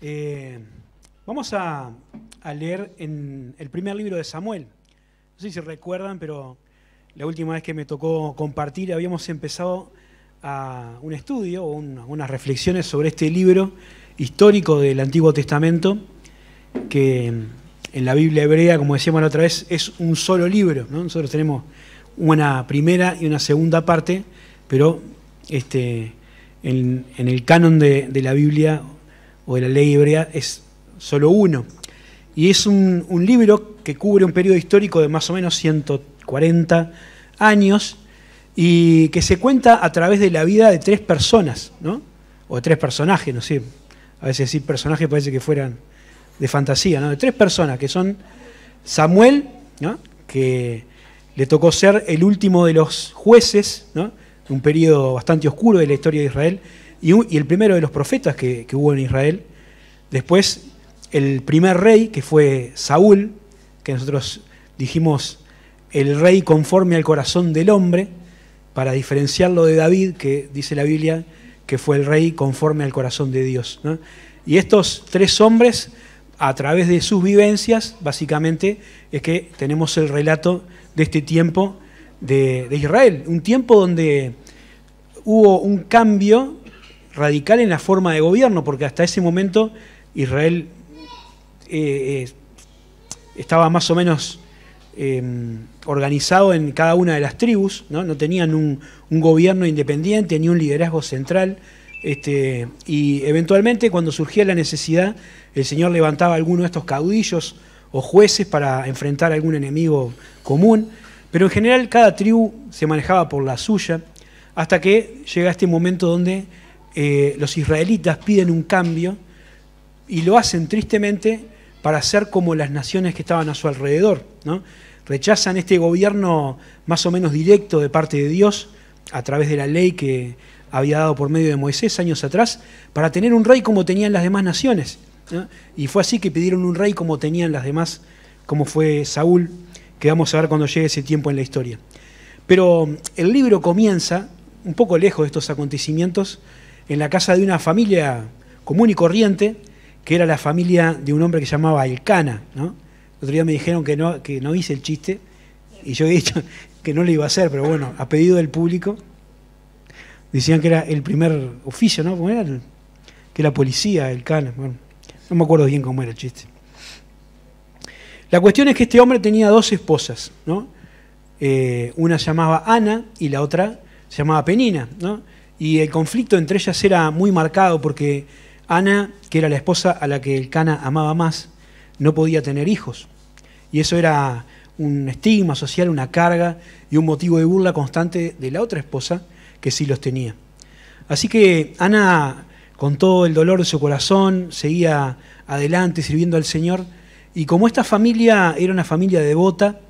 Eh, vamos a, leer en el primer libro de Samuel. No sé si recuerdan, pero la última vez que me tocó compartir habíamos empezado a un estudio o unas reflexiones sobre este libro histórico del Antiguo Testamento, que en la Biblia hebrea, como decíamos la otra vez, es un solo libro. Nosotros tenemos una primera y una segunda parte, pero este, en, el canon de la Biblia o de la ley hebrea es solo uno. Y es un, libro que cubre un periodo histórico de más o menos 140 años y que se cuenta a través de la vida de tres personas, ¿no? O de tres personajes, no sé. A veces decir personajes parece que fueran de fantasía, ¿no? De tres personas, que son Samuel, que le tocó ser el último de los jueces, ¿no? un periodo bastante oscuro de la historia de Israel, y, el primero de los profetas que, hubo en Israel. Después, el primer rey, que fue Saúl, que nosotros dijimos el rey conforme al corazón del hombre, para diferenciarlo de David, que dice la Biblia que fue el rey conforme al corazón de Dios. Y estos tres hombres, a través de sus vivencias, básicamente, es que tenemos el relato de este tiempo de, de Israel, un tiempo donde hubo un cambio radical en la forma de gobierno, porque hasta ese momento Israel eh, eh, estaba más o menos em, organizado en cada una de las tribus, no, tenían un, gobierno independiente ni un liderazgo central. Este, y eventualmente cuando surgía la necesidad, el Señor levantaba alguno de estos caudillos o jueces para enfrentar algún enemigo común, pero en general cada tribu se manejaba por la suya, hasta que llega este momento donde eh, los israelitas piden un cambio y lo hacen tristemente para ser como las naciones que estaban a su alrededor. Rechazan este gobierno más o menos directo de parte de Dios a través de la ley que había dado por medio de Moisés años atrás, para tener un rey como tenían las demás naciones. Y fue así que pidieron un rey como tenían las demás, como fue Saúl, que vamos a ver cuando llegue ese tiempo en la historia. Pero el libro comienza un poco lejos de estos acontecimientos, en la casa de una familia común y corriente, que era la familia de un hombre que se llamaba Elcana. ¿no? El otro día me dijeron que no, hice el chiste, y yo he dicho que no lo iba a hacer, pero bueno, a pedido del público, decían que era el primer oficio, ¿no? Que era policía, Elcana. Bueno, no me acuerdo bien cómo era el chiste. La cuestión es que este hombre tenía dos esposas, ¿no? Eh, una se llamaba Ana y la otra se llamaba Penina, ¿no? y el conflicto entre ellas era muy marcado porque Ana, que era la esposa a la que el Cana amaba más, no podía tener hijos. Y eso era un estigma social, una carga y un motivo de burla constante de la otra esposa que sí los tenía. Así que Ana, con todo el dolor de su corazón, seguía adelante sirviendo al Señor. Y como esta familia era una familia devota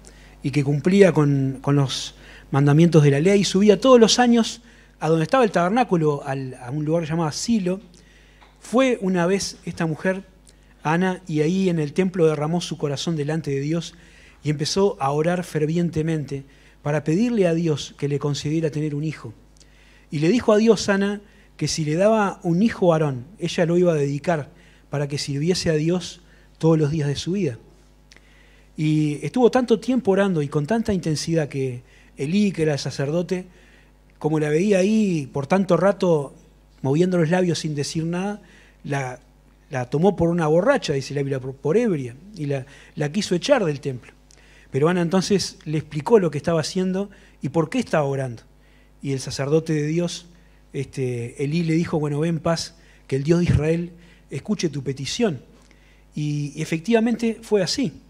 y que cumplía con, los mandamientos de la ley, subía todos los años a donde estaba el tabernáculo, a un lugar llamado Silo, fue una vez esta mujer, Ana, y ahí en el templo derramó su corazón delante de Dios y empezó a orar fervientemente para pedirle a Dios que le concediera tener un hijo. Y le dijo a Dios, Ana, que si le daba un hijo varón, ella lo iba a dedicar para que sirviese a Dios todos los días de su vida. Y estuvo tanto tiempo orando y con tanta intensidad que Elí, que era el sacerdote, como la veía ahí por tanto rato moviendo los labios sin decir nada, la, tomó por una borracha, dice la Biblia, por, ebria, y la, quiso echar del templo. Pero Ana entonces le explicó lo que estaba haciendo y por qué estaba orando. Y el sacerdote de Dios, este, Elí, le dijo, bueno, ven en paz, que el Dios de Israel escuche tu petición. Y efectivamente fue así.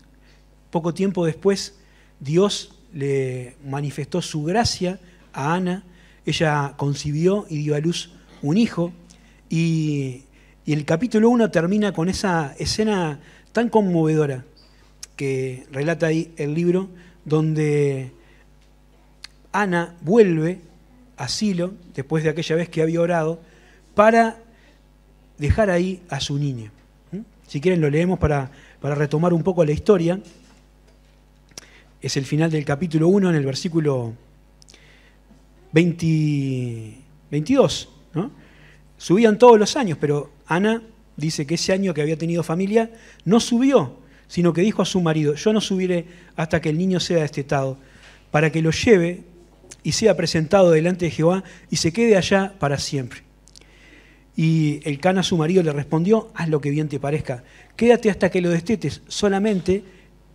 Poco tiempo después, Dios le manifestó su gracia a Ana, ella concibió y dio a luz un hijo y, el capítulo 1 termina con esa escena tan conmovedora que relata ahí el libro, donde Ana vuelve a Silo, después de aquella vez que había orado, para dejar ahí a su niña. ¿Mm? Si quieren lo leemos para, para retomar un poco la historia. Es el final del capítulo 1 en el versículo 22. ¿no? Subían todos los años, pero Ana dice que ese año que había tenido familia no subió, sino que dijo a su marido, yo no subiré hasta que el niño sea destetado, para que lo lleve y sea presentado delante de Jehová y se quede allá para siempre. Y el Cana, su marido, le respondió, haz lo que bien te parezca, quédate hasta que lo destetes, solamente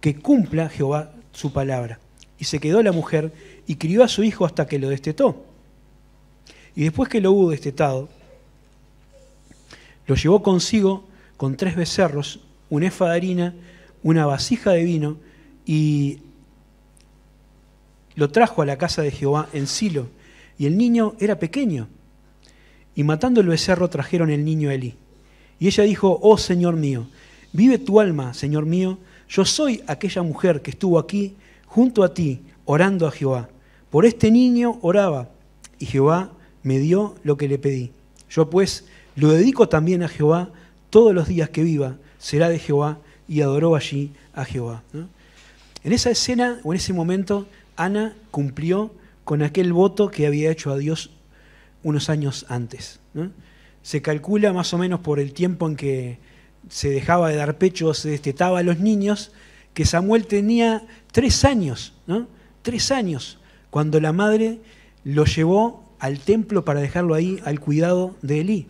que cumpla Jehová su palabra y se quedó la mujer y crió a su hijo hasta que lo destetó. Y después que lo hubo destetado, lo llevó consigo con tres becerros, una efa de harina, una vasija de vino y lo trajo a la casa de Jehová en Silo. Y el niño era pequeño. Y matando el becerro trajeron el niño Eli. Y ella dijo, oh Señor mío, vive tu alma, Señor mío, yo soy aquella mujer que estuvo aquí junto a ti, orando a Jehová. Por este niño oraba, y Jehová me dio lo que le pedí. Yo pues lo dedico también a Jehová todos los días que viva, será de Jehová, y adoró allí a Jehová. En esa escena o en ese momento, Ana cumplió con aquel voto que había hecho a Dios unos años antes. Se calcula más o menos por el tiempo en que se dejaba de dar pecho, se destetaba a los niños, que Samuel tenía tres años, ¿no? Tres años, cuando la madre lo llevó al templo para dejarlo ahí al cuidado de Elí.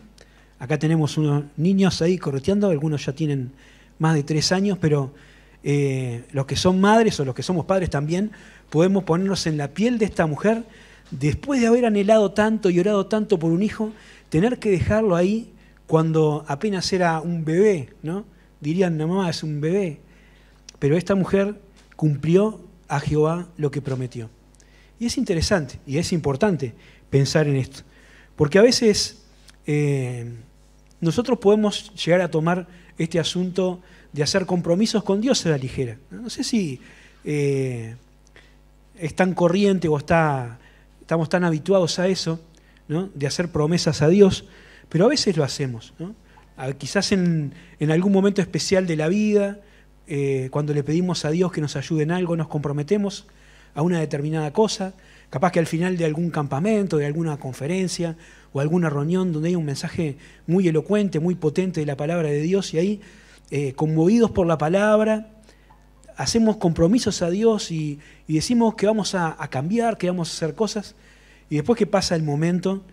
Acá tenemos unos niños ahí correteando, algunos ya tienen más de tres años, pero eh, los que son madres o los que somos padres también, podemos ponernos en la piel de esta mujer, después de haber anhelado tanto y orado tanto por un hijo, tener que dejarlo ahí cuando apenas era un bebé, ¿no? Dirían, la mamá, es un bebé. Pero esta mujer cumplió a Jehová lo que prometió. Y es interesante y es importante pensar en esto, porque a veces eh, nosotros podemos llegar a tomar este asunto de hacer compromisos con Dios a la ligera. No sé si eh, es tan corriente o está, estamos tan habituados a eso, de hacer promesas a Dios, pero a veces lo hacemos. quizás en, en algún momento especial de la vida, eh, cuando le pedimos a Dios que nos ayude en algo, nos comprometemos a una determinada cosa, capaz que al final de algún campamento, de alguna conferencia o alguna reunión donde hay un mensaje muy elocuente, muy potente de la palabra de Dios y ahí, eh, conmovidos por la palabra, hacemos compromisos a Dios y, decimos que vamos a, cambiar, que vamos a hacer cosas y después que pasa el momento,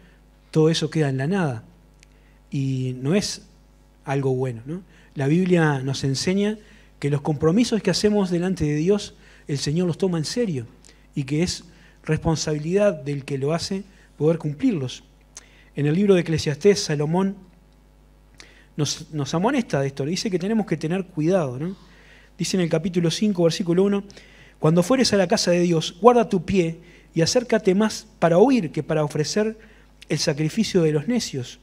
todo eso queda en la nada y no es algo bueno. La Biblia nos enseña que los compromisos que hacemos delante de Dios, el Señor los toma en serio y que es responsabilidad del que lo hace poder cumplirlos. En el libro de Eclesiastés, Salomón nos, amonesta de esto, le dice que tenemos que tener cuidado. Dice en el capítulo 5, versículo 1, cuando fueres a la casa de Dios, guarda tu pie y acércate más para oír que para ofrecer el sacrificio de los necios,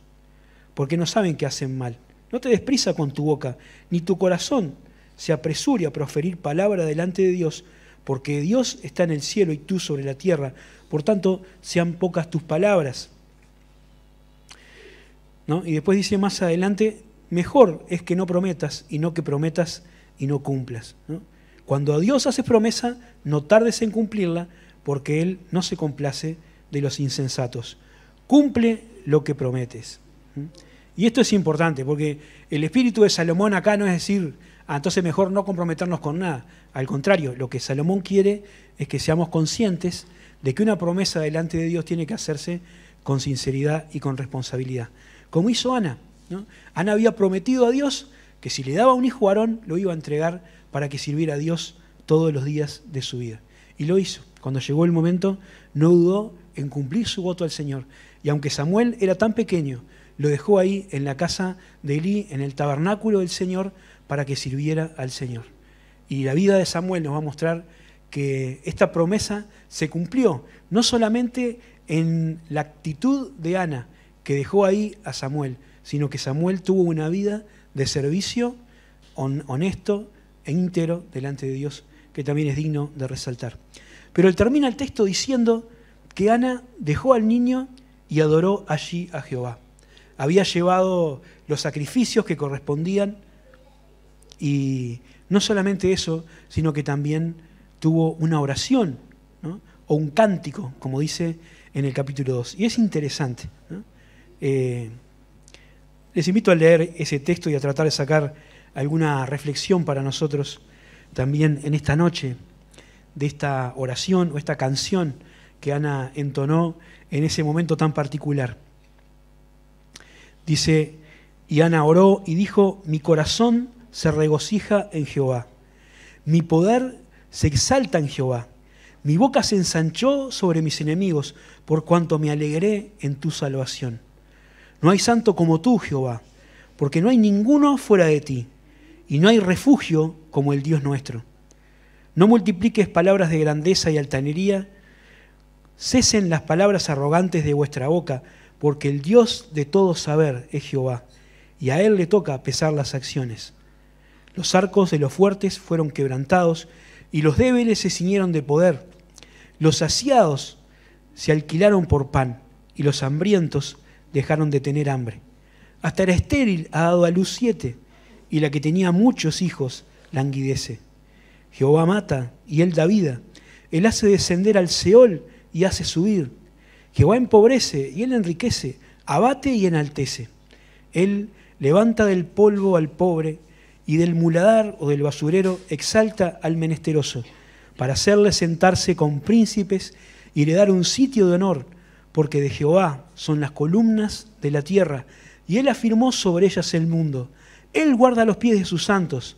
porque no saben que hacen mal. No te desprisa con tu boca, ni tu corazón se apresure a proferir palabra delante de Dios, porque Dios está en el cielo y tú sobre la tierra. Por tanto, sean pocas tus palabras. ¿No? Y después dice más adelante, mejor es que no prometas y no que prometas y no cumplas. Cuando a Dios haces promesa, no tardes en cumplirla, porque Él no se complace de los insensatos. Cumple lo que prometes. Y esto es importante, porque el espíritu de Salomón acá no es decir, Ah, entonces mejor no comprometernos con nada. Al contrario, lo que Salomón quiere es que seamos conscientes de que una promesa delante de Dios tiene que hacerse con sinceridad y con responsabilidad. Como hizo Ana. Ana había prometido a Dios que si le daba un hijo varón, lo iba a entregar para que sirviera a Dios todos los días de su vida. Y lo hizo. Cuando llegó el momento, no dudó en cumplir su voto al Señor. Y aunque Samuel era tan pequeño, lo dejó ahí en la casa de Elí, en el tabernáculo del Señor, para que sirviera al Señor. Y la vida de Samuel nos va a mostrar que esta promesa se cumplió, no solamente en la actitud de Ana, que dejó ahí a Samuel, sino que Samuel tuvo una vida de servicio honesto e íntero delante de Dios, que también es digno de resaltar. Pero él termina el texto diciendo que Ana dejó al niño y adoró allí a Jehová. Había llevado los sacrificios que correspondían y no solamente eso, sino que también tuvo una oración o un cántico, como dice en el capítulo 2. Y es interesante. Eh, les invito a leer ese texto y a tratar de sacar alguna reflexión para nosotros también en esta noche de esta oración o esta canción que Ana entonó en ese momento tan particular. Dice, y Ana oró y dijo, mi corazón se regocija en Jehová. Mi poder se exalta en Jehová. Mi boca se ensanchó sobre mis enemigos, por cuanto me alegré en tu salvación. No hay santo como tú, Jehová, porque no hay ninguno fuera de ti, y no hay refugio como el Dios nuestro. No multipliques palabras de grandeza y altanería, cesen las palabras arrogantes de vuestra boca, porque el Dios de todo saber es Jehová, y a Él le toca pesar las acciones. Los arcos de los fuertes fueron quebrantados y los débiles se ciñeron de poder. Los saciados se alquilaron por pan y los hambrientos dejaron de tener hambre. Hasta era estéril ha dado a luz siete y la que tenía muchos hijos languidece. Jehová mata y él da vida. Él hace descender al Seol y hace subir. Jehová empobrece y él enriquece, abate y enaltece. Él levanta del polvo al pobre y del muladar o del basurero exalta al menesteroso, para hacerle sentarse con príncipes y le dar un sitio de honor, porque de Jehová son las columnas de la tierra, y él afirmó sobre ellas el mundo. Él guarda los pies de sus santos,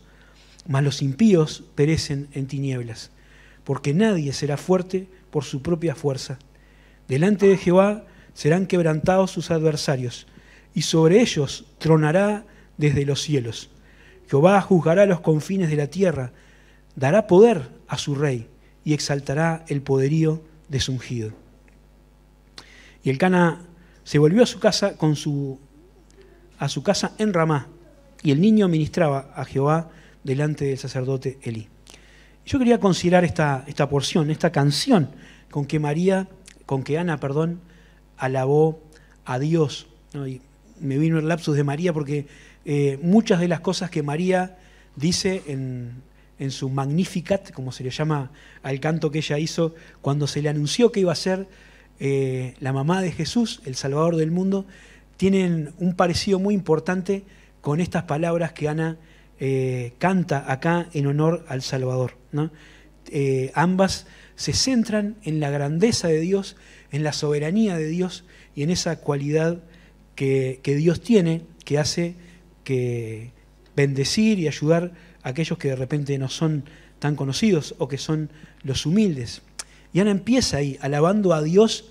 mas los impíos perecen en tinieblas, porque nadie será fuerte por su propia fuerza. Delante de Jehová serán quebrantados sus adversarios, y sobre ellos tronará desde los cielos. Jehová juzgará los confines de la tierra, dará poder a su rey y exaltará el poderío de su ungido. Y el Cana se volvió a su casa con su a su casa en Ramá, y el niño ministraba a Jehová delante del sacerdote Elí. Yo quería considerar esta, esta porción, esta canción con que María, con que Ana, perdón, alabó a Dios. Y me vino el lapsus de María porque eh, muchas de las cosas que María dice en, su Magnificat, como se le llama al canto que ella hizo, cuando se le anunció que iba a ser eh, la mamá de Jesús, el Salvador del mundo, tienen un parecido muy importante con estas palabras que Ana eh, canta acá en honor al Salvador. ambas se centran en la grandeza de Dios, en la soberanía de Dios y en esa cualidad que, que Dios tiene que hace que bendecir y ayudar a aquellos que de repente no son tan conocidos o que son los humildes. Y Ana empieza ahí, alabando a Dios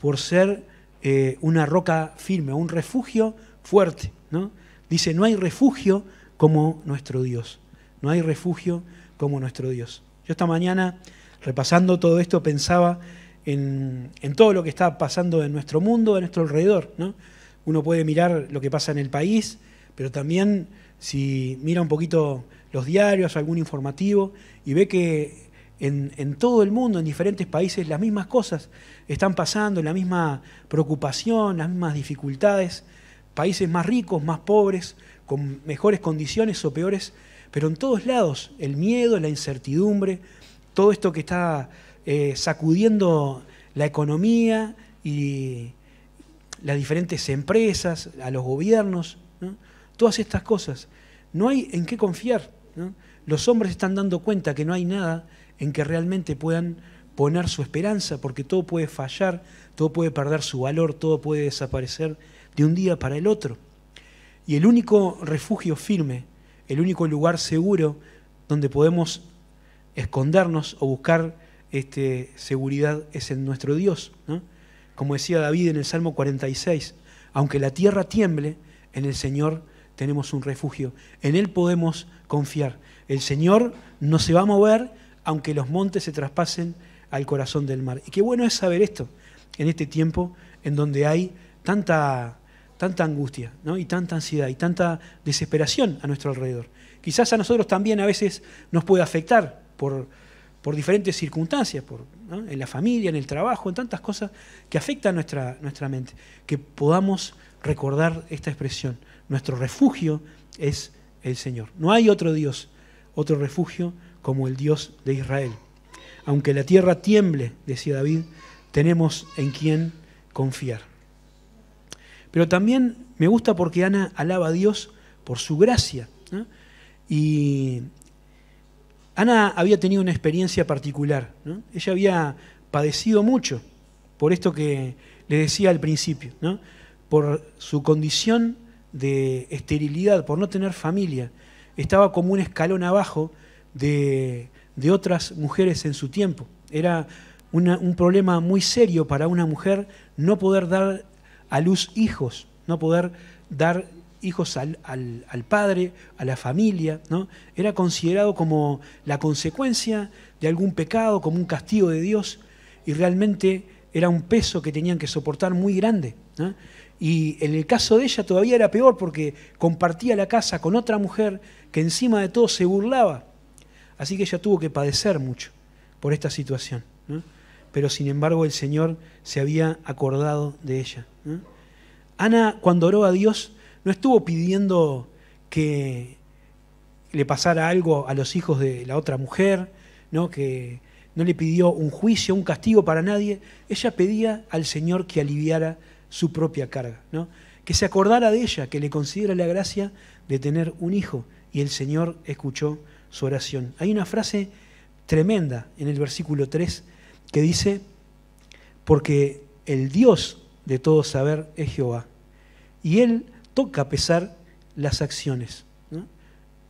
por ser eh, una roca firme, un refugio fuerte. ¿no? Dice, no hay refugio como nuestro Dios. No hay refugio como nuestro Dios. Yo esta mañana, repasando todo esto, pensaba en, todo lo que está pasando en nuestro mundo, en nuestro alrededor. ¿no? Uno puede mirar lo que pasa en el país, pero también si mira un poquito los diarios, algún informativo, y ve que en, todo el mundo, en diferentes países, las mismas cosas están pasando, la misma preocupación, las mismas dificultades, países más ricos, más pobres, con mejores condiciones o peores, pero en todos lados el miedo, la incertidumbre, todo esto que está eh, sacudiendo la economía y las diferentes empresas, a los gobiernos. ¿no? todas estas cosas. No hay en qué confiar. Los hombres están dando cuenta que no hay nada en que realmente puedan poner su esperanza, porque todo puede fallar, todo puede perder su valor, todo puede desaparecer de un día para el otro. Y el único refugio firme, el único lugar seguro donde podemos escondernos o buscar este, seguridad es en nuestro Dios. Como decía David en el Salmo 46, aunque la tierra tiemble, en el Señor tenemos un refugio, en Él podemos confiar. El Señor no se va a mover aunque los montes se traspasen al corazón del mar. Y qué bueno es saber esto en este tiempo en donde hay tanta, tanta angustia y tanta ansiedad y tanta desesperación a nuestro alrededor. Quizás a nosotros también a veces nos puede afectar por, diferentes circunstancias, en la familia, en el trabajo, en tantas cosas que afectan nuestra, nuestra mente. Que podamos recordar esta expresión nuestro refugio es el Señor. No hay otro Dios, otro refugio como el Dios de Israel. Aunque la tierra tiemble, decía David, tenemos en quien confiar. Pero también me gusta porque Ana alaba a Dios por su gracia. Y Ana había tenido una experiencia particular. Ella había padecido mucho por esto que le decía al principio, por su condición de esterilidad, por no tener familia. Estaba como un escalón abajo de, de otras mujeres en su tiempo. Era un problema muy serio para una mujer no poder dar a luz hijos, no poder dar hijos al, al, padre, a la familia. ¿no? Era considerado como la consecuencia de algún pecado, como un castigo de Dios, y realmente era un peso que tenían que soportar muy grande. Y en el caso de ella todavía era peor porque compartía la casa con otra mujer que encima de todo se burlaba. Así que ella tuvo que padecer mucho por esta situación. Pero sin embargo el Señor se había acordado de ella. Ana cuando oró a Dios no estuvo pidiendo que le pasara algo a los hijos de la otra mujer, ¿no? que no le pidió un juicio, un castigo para nadie. Ella pedía al Señor que aliviara su propia carga. Que se acordara de ella, que le considera la gracia de tener un hijo. Y el Señor escuchó su oración. Hay una frase tremenda en el versículo 3 que dice, porque el Dios de todo saber es Jehová, y Él toca pesar las acciones.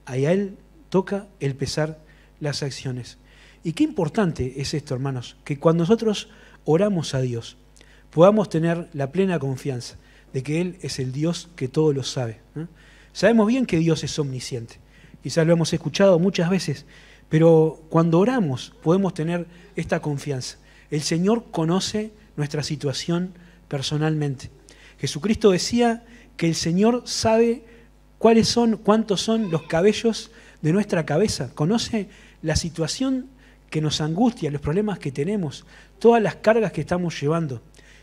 A Él toca el pesar las acciones. Y qué importante es esto, hermanos, que cuando nosotros oramos a Dios, podamos tener la plena confianza de que Él es el Dios que todo lo sabe. Sabemos bien que Dios es omnisciente, quizás lo hemos escuchado muchas veces, pero cuando oramos podemos tener esta confianza. El Señor conoce nuestra situación personalmente. Jesucristo decía que el Señor sabe cuáles son, cuántos son los cabellos de nuestra cabeza, conoce la situación que nos angustia, los problemas que tenemos, todas las cargas que estamos llevando.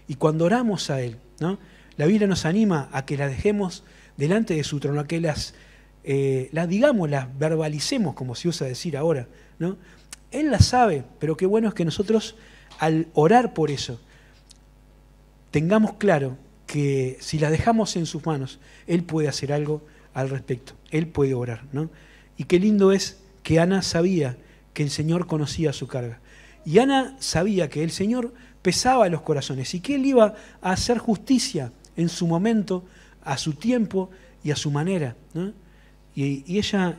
Y cuando oramos a Él, ¿no? la Biblia nos anima a que la dejemos delante de su trono, a que las, eh, digamos, las verbalicemos, como se usa decir ahora. ¿no? Él las sabe, pero qué bueno es que nosotros, al orar por eso, tengamos claro que si las dejamos en sus manos, Él puede hacer algo al respecto, Él puede orar. Y qué lindo es que Ana sabía que el Señor conocía su carga. Y Ana sabía que el Señor pesaba los corazones y que Él iba a hacer justicia en su momento, a su tiempo y a su manera. Y, ella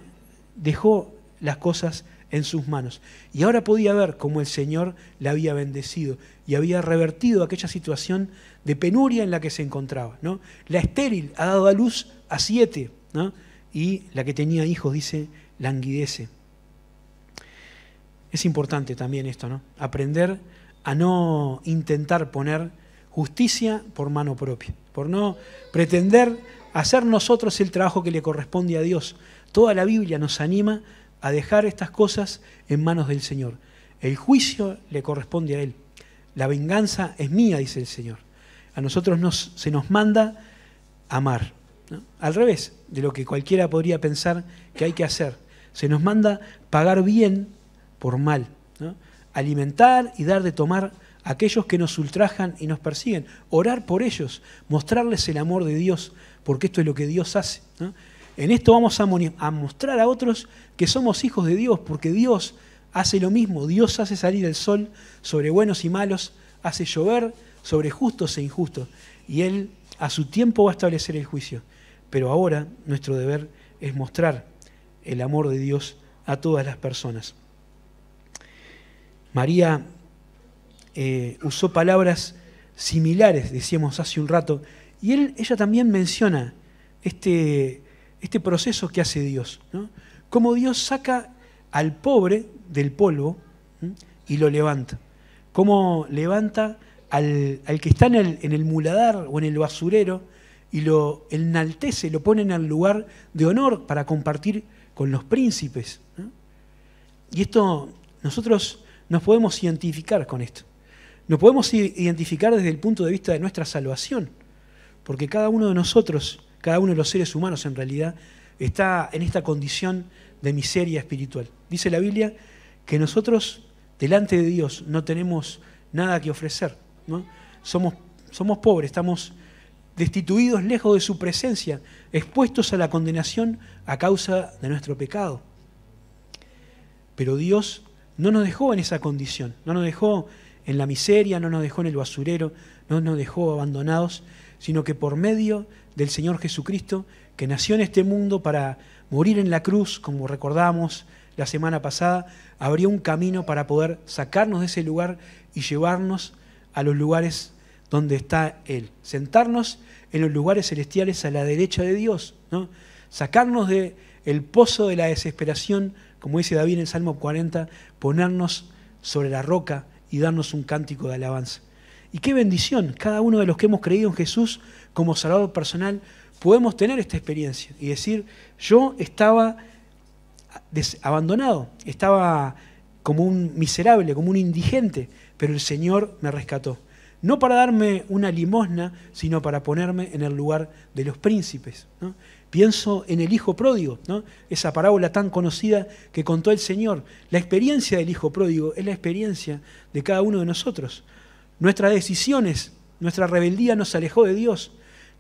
dejó las cosas en sus manos. Y ahora podía ver cómo el Señor la había bendecido y había revertido aquella situación de penuria en la que se encontraba. ¿no? La estéril ha dado a luz a siete, y la que tenía hijos, dice, languidece. Es importante también esto, ¿no? Aprender a no intentar poner justicia por mano propia, por no pretender hacer nosotros el trabajo que le corresponde a Dios. Toda la Biblia nos anima a dejar estas cosas en manos del Señor. El juicio le corresponde a Él. La venganza es mía, dice el Señor. A nosotros se nos manda amar. Al revés de lo que cualquiera podría pensar que hay que hacer. Se nos manda pagar bien por mal alimentar y dar de tomar a aquellos que nos ultrajan y nos persiguen, orar por ellos, mostrarles el amor de Dios, porque esto es lo que Dios hace. En esto vamos a mostrar a otros que somos hijos de Dios, porque Dios hace lo mismo, Dios hace salir el sol sobre buenos y malos, hace llover sobre justos e injustos, y Él a su tiempo va a establecer el juicio. Pero ahora nuestro deber es mostrar el amor de Dios a todas las personas. María eh, usó palabras similares, decíamos hace un rato, y ella también menciona este, este, proceso que hace Dios, cómo Dios saca al pobre del polvo y lo levanta, cómo levanta al, que está en el, muladar o en el basurero y lo enaltece, lo pone en el lugar de honor para compartir con los príncipes. Y esto nosotros nos podemos identificar con esto. Nos podemos identificar desde el punto de vista de nuestra salvación, porque cada uno de nosotros, cada uno de los seres humanos en realidad, está en esta condición de miseria espiritual. Dice la Biblia que nosotros delante de Dios no tenemos nada que ofrecer, ¿no? Somos, somos pobres, estamos destituidos lejos de su presencia, expuestos a la condenación a causa de nuestro pecado. Pero Dios no nos dejó en esa condición, no nos dejó en la miseria, no nos dejó en el basurero, no nos dejó abandonados, sino que por medio del Señor Jesucristo, que nació en este mundo para morir en la cruz, como recordamos la semana pasada, abrió un camino para poder sacarnos de ese lugar y llevarnos a los lugares donde está Él, sentarnos en los lugares celestiales a la derecha de Dios, ¿no? sacarnos del el pozo de la desesperación, como dice David en el Salmo 40, ponernos sobre la roca y darnos un cántico de alabanza. Y qué bendición, cada uno de los que hemos creído en Jesús como Salvador personal, podemos tener esta experiencia y decir, yo estaba abandonado, estaba como un miserable, como un indigente, pero el Señor me rescató. No para darme una limosna, sino para ponerme en el lugar de los príncipes. Pienso en el hijo pródigo, esa parábola tan conocida que contó el Señor. La experiencia del hijo pródigo es la experiencia de cada uno de nosotros. Nuestras decisiones, nuestra rebeldía nos alejó de Dios,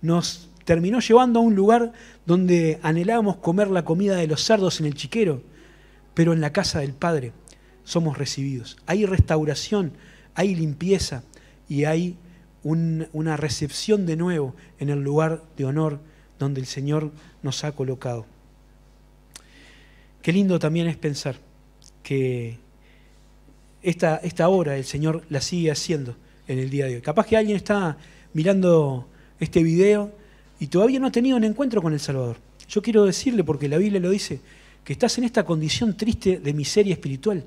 nos terminó llevando a un lugar donde anhelábamos comer la comida de los cerdos en el chiquero, pero en la casa del Padre somos recibidos. Hay restauración, hay limpieza y hay una recepción de nuevo en el lugar de honor donde el Señor nos ha colocado. Qué lindo también es pensar que esta, esta obra el Señor la sigue haciendo en el día de hoy. Capaz que alguien está mirando este video y todavía no ha tenido un encuentro con el Salvador. Yo quiero decirle, porque la Biblia lo dice, que estás en esta condición triste de miseria espiritual,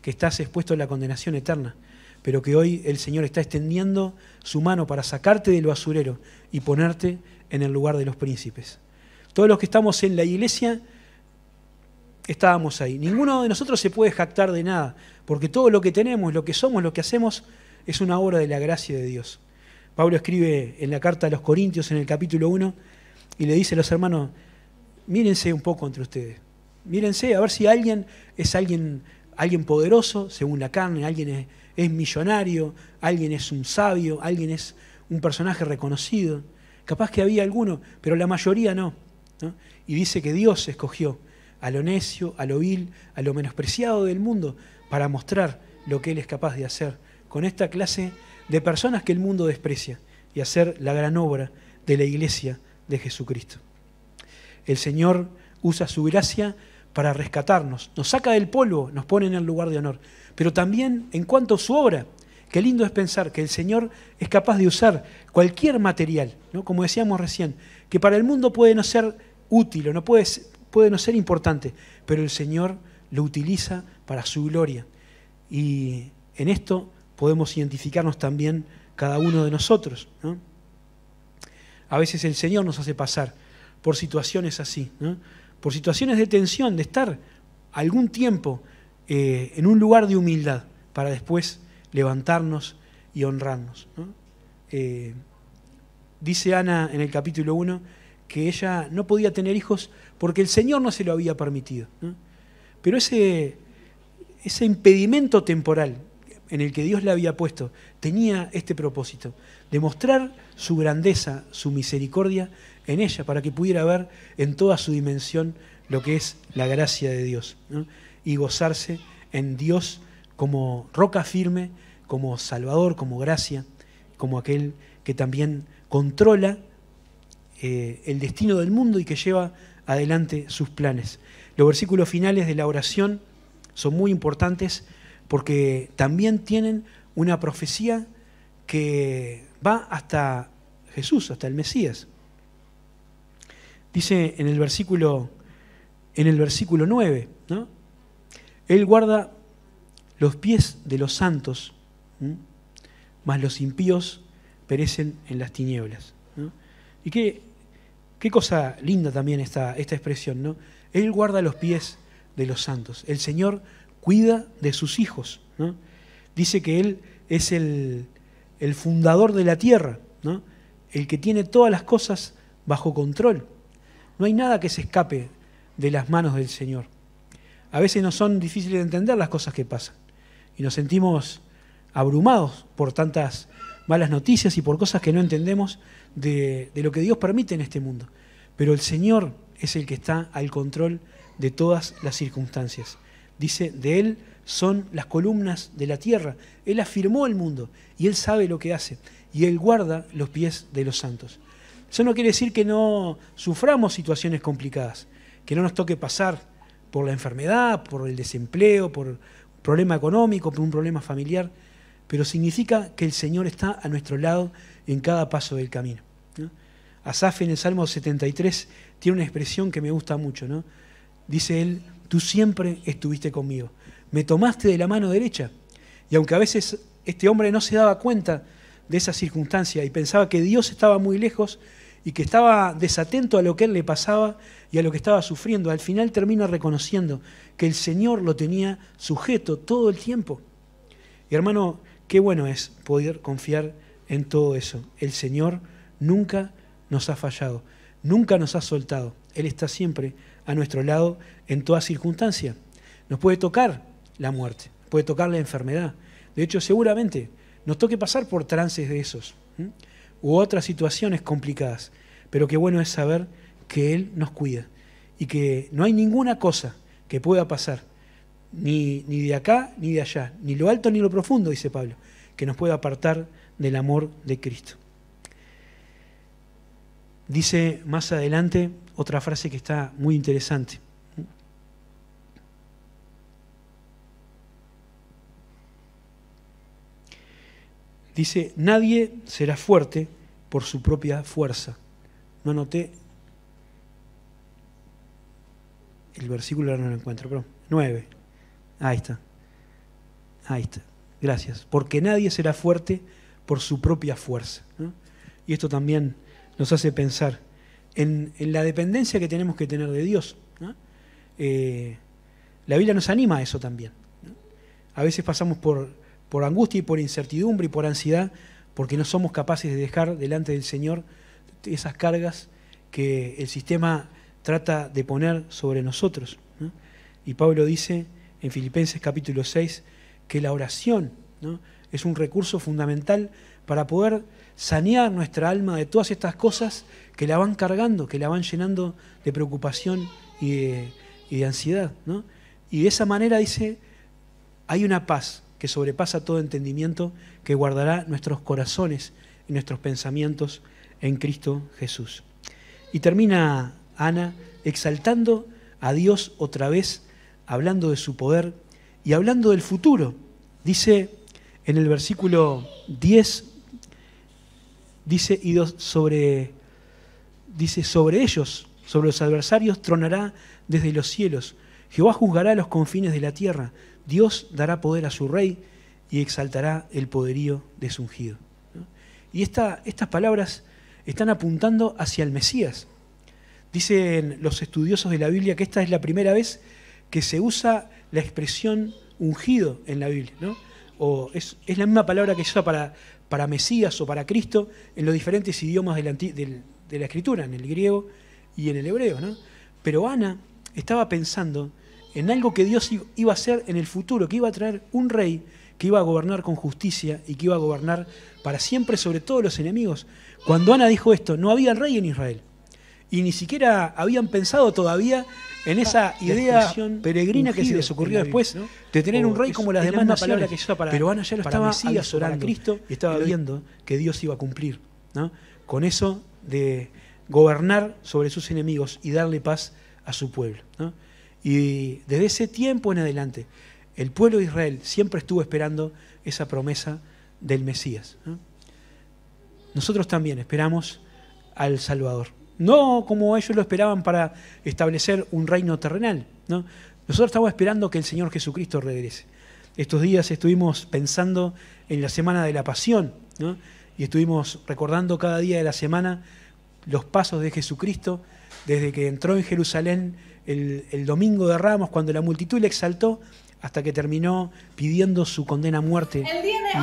que estás expuesto a la condenación eterna, pero que hoy el Señor está extendiendo su mano para sacarte del basurero y ponerte en el lugar de los príncipes. Todos los que estamos en la iglesia estábamos ahí. Ninguno de nosotros se puede jactar de nada, porque todo lo que tenemos, lo que somos, lo que hacemos, es una obra de la gracia de Dios. Pablo escribe en la carta a los Corintios en el capítulo 1 y le dice a los hermanos, mírense un poco entre ustedes, mírense a ver si alguien es alguien, alguien poderoso según la carne, alguien es millonario, alguien es un sabio, alguien es un personaje reconocido. Capaz que había alguno, pero la mayoría no. Y dice que Dios escogió a lo necio, a lo vil, a lo menospreciado del mundo para mostrar lo que Él es capaz de hacer con esta clase de personas que el mundo desprecia y hacer la gran obra de la iglesia de Jesucristo. El Señor usa su gracia para rescatarnos, nos saca del polvo, nos pone en el lugar de honor, pero también en cuanto a su obra, Qué lindo es pensar que el Señor es capaz de usar cualquier material, ¿no? como decíamos recién, que para el mundo puede no ser útil o no puede, no ser importante, pero el Señor lo utiliza para su gloria. Y en esto podemos identificarnos también cada uno de nosotros. A veces el Señor nos hace pasar por situaciones así, por situaciones de tensión, de estar algún tiempo eh, en un lugar de humildad para después levantarnos y honrarnos. Eh, dice Ana en el capítulo 1 que ella no podía tener hijos porque el Señor no se lo había permitido. Pero ese, ese impedimento temporal en el que Dios la había puesto tenía este propósito, demostrar su grandeza, su misericordia en ella, para que pudiera ver en toda su dimensión lo que es la gracia de Dios y gozarse en Dios como roca firme, como salvador, como gracia, como aquel que también controla eh, el destino del mundo y que lleva adelante sus planes. Los versículos finales de la oración son muy importantes porque también tienen una profecía que va hasta Jesús, hasta el Mesías. Dice en el versículo, en el versículo 9, Él guarda los pies de los santos, más los impíos, perecen en las tinieblas. Y qué, qué, cosa linda también esta, esta expresión, ¿no? Él guarda los pies de los santos. El Señor cuida de sus hijos. Dice que Él es el, fundador de la tierra, el que tiene todas las cosas bajo control. No hay nada que se escape de las manos del Señor. A veces no son difíciles de entender las cosas que pasan y nos sentimos abrumados por tantas malas noticias y por cosas que no entendemos de, lo que Dios permite en este mundo. Pero el Señor es el que está al control de todas las circunstancias. Dice, de Él son las columnas de la tierra. Él afirmó el mundo y Él sabe lo que hace y Él guarda los pies de los santos. Eso no quiere decir que no suframos situaciones complicadas, que no nos toque pasar por la enfermedad, por el desempleo, por problema económico, un problema familiar, pero significa que el Señor está a nuestro lado en cada paso del camino. Asaf en el Salmo 73 tiene una expresión que me gusta mucho. ¿no? Dice él, tú siempre estuviste conmigo, me tomaste de la mano derecha. Y aunque a veces este hombre no se daba cuenta de esa circunstancia y pensaba que Dios estaba muy lejos, y que estaba desatento a lo que él le pasaba y a lo que estaba sufriendo. Al final termina reconociendo que el Señor lo tenía sujeto todo el tiempo. Y hermano, qué bueno es poder confiar en todo eso. El Señor nunca nos ha fallado, nunca nos ha soltado. Él está siempre a nuestro lado en toda circunstancia. Nos puede tocar la muerte, puede tocar la enfermedad. De hecho, seguramente nos toque pasar por trances de esos u otras situaciones complicadas. Pero qué bueno es saber que Él nos cuida y que no hay ninguna cosa que pueda pasar, ni, ni de acá ni de allá, ni lo alto ni lo profundo, dice Pablo, que nos pueda apartar del amor de Cristo. Dice más adelante otra frase que está muy interesante. Dice, nadie será fuerte por su propia fuerza. No anoté el versículo, ahora no lo encuentro, pero 9. Ahí está. Ahí está. Gracias. Porque nadie será fuerte por su propia fuerza. Y esto también nos hace pensar en, la dependencia que tenemos que tener de Dios. Eh, la Biblia nos anima a eso también. A veces pasamos por por angustia y por incertidumbre y por ansiedad, porque no somos capaces de dejar delante del Señor esas cargas que el sistema trata de poner sobre nosotros. Y Pablo dice en Filipenses capítulo 6 que la oración es un recurso fundamental para poder sanear nuestra alma de todas estas cosas que la van cargando, que la van llenando de preocupación y de, ansiedad. Y de esa manera dice, hay una paz que sobrepasa todo entendimiento, que guardará nuestros corazones y nuestros pensamientos en Cristo Jesús. Y termina Ana exaltando a Dios otra vez, hablando de su poder y hablando del futuro. Dice en el versículo 10, dice, y sobre, dice, sobre ellos, sobre los adversarios, tronará desde los cielos. Jehová juzgará los confines de la tierra. Dios dará poder a su rey y exaltará el poderío de su ungido. Y estas palabras están apuntando hacia el Mesías. Dicen los estudiosos de la Biblia que esta es la primera vez que se usa la expresión ungido en la Biblia. O es, la misma palabra que se usa para, Mesías o para Cristo en los diferentes idiomas de la, escritura, en el griego y en el hebreo. Pero Ana estaba pensando en algo que Dios iba a hacer en el futuro, que iba a traer un rey que iba a gobernar con justicia y que iba a gobernar para siempre sobre todos los enemigos. Cuando Ana dijo esto, no había rey en Israel. Y ni siquiera habían pensado todavía en esa ah, idea peregrina que se les ocurrió después de tener un rey como las demás la palabra que para, pero Ana ya lo estaba Mesías, Cristo y estaba viendo que Dios iba a cumplir con eso de gobernar sobre sus enemigos y darle paz a su pueblo. ¿no? Y desde ese tiempo en adelante, el pueblo de Israel siempre estuvo esperando esa promesa del Mesías. Nosotros también esperamos al Salvador. No como ellos lo esperaban para establecer un reino terrenal. Nosotros estamos esperando que el Señor Jesucristo regrese. Estos días estuvimos pensando en la semana de la pasión y estuvimos recordando cada día de la semana los pasos de Jesucristo desde que entró en Jerusalén el, domingo de Ramos, cuando la multitud le exaltó, hasta que terminó pidiendo su condena a muerte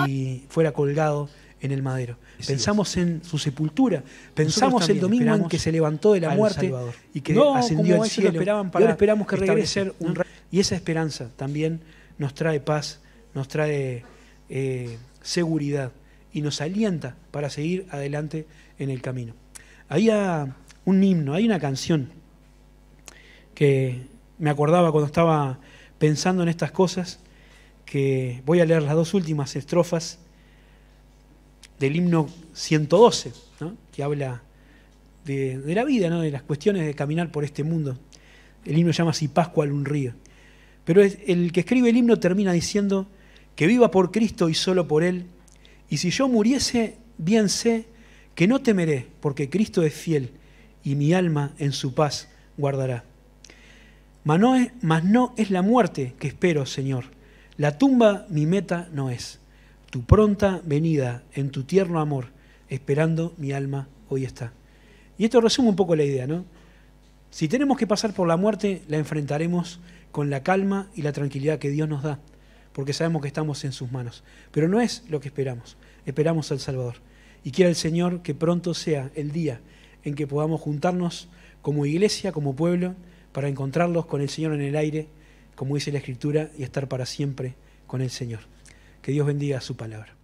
y fuera colgado en el madero. pensamos en su sepultura, pensamos el domingo en que se levantó de la muerte y que ascendió al cielo. esperamos que regrese. Y esa esperanza también nos trae paz, nos trae eh, seguridad y nos alienta para seguir adelante en el camino. Había un himno, hay una canción que me acordaba cuando estaba pensando en estas cosas, que voy a leer las dos últimas estrofas del himno 112, que habla de, la vida, de las cuestiones de caminar por este mundo. El himno llama así, Pascual un río. Pero el que escribe el himno termina diciendo que viva por Cristo y solo por Él. Y si yo muriese, bien sé que no temeré, porque Cristo es fiel y mi alma en su paz guardará. Mas no, es, la muerte que espero, Señor. La tumba mi meta no es. Tu pronta venida en tu tierno amor, esperando mi alma hoy está. Y esto resume un poco la idea, ¿no? Si tenemos que pasar por la muerte, la enfrentaremos con la calma y la tranquilidad que Dios nos da, porque sabemos que estamos en sus manos. Pero no es lo que esperamos, esperamos al Salvador. Y quiera el Señor que pronto sea el día en que podamos juntarnos como iglesia, como pueblo, para encontrarlos con el Señor en el aire, como dice la Escritura, y estar para siempre con el Señor. Que Dios bendiga su palabra.